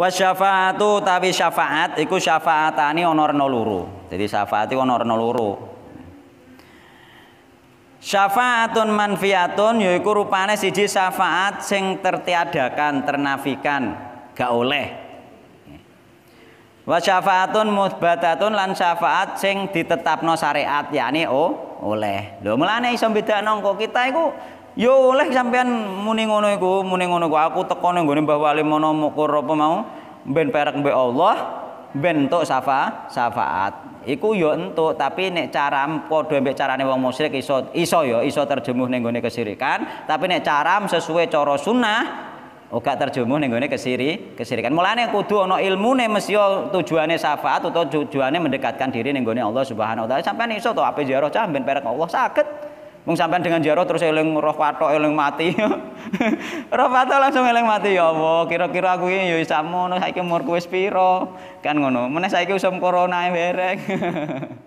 Wa tapi syafaat iku syafaatani ana rena loro. Dadi syafaat iku ana rena loro. Syafaatun manfiatun yaiku rupane siji syafaat sing tertiadakan, ternafikan, gak oleh. Wa syafaatun muthbatatun lan syafaat sing ditetapno syariat yakni oh oleh. Lho mulane iso bedakno kok kita iku Yo oleh sampean muni ngono iku, muni ngono iku aku teko ning gone Mbah Wali mono mukur apa mau ben perak mbek Allah, ben entuk safaat syafaat. Iku yo entuk tapi nek cara padha mbek carane wong musyrik iso iso yo iso terjemuh ning gone kesirikan, tapi nek cara sesuai cara sunnah Oga terjemuh ning gone kesiri, kesirikan. Mulane kudu ana ilmune mesti yo tujuane syafaat atau tujuane mendekatkan diri ning gone Allah Subhanahu wa taala. Sampeyan iso to ape ziarah cah ben perak Allah saged. Mung sampean dengan jaro terus eling roh patok eling mati. roh patok langsung eling mati ya Allah, kira-kira aku iki ya isamono saiki umurku wis Kan ngono. Meneh saiki usum corona berek.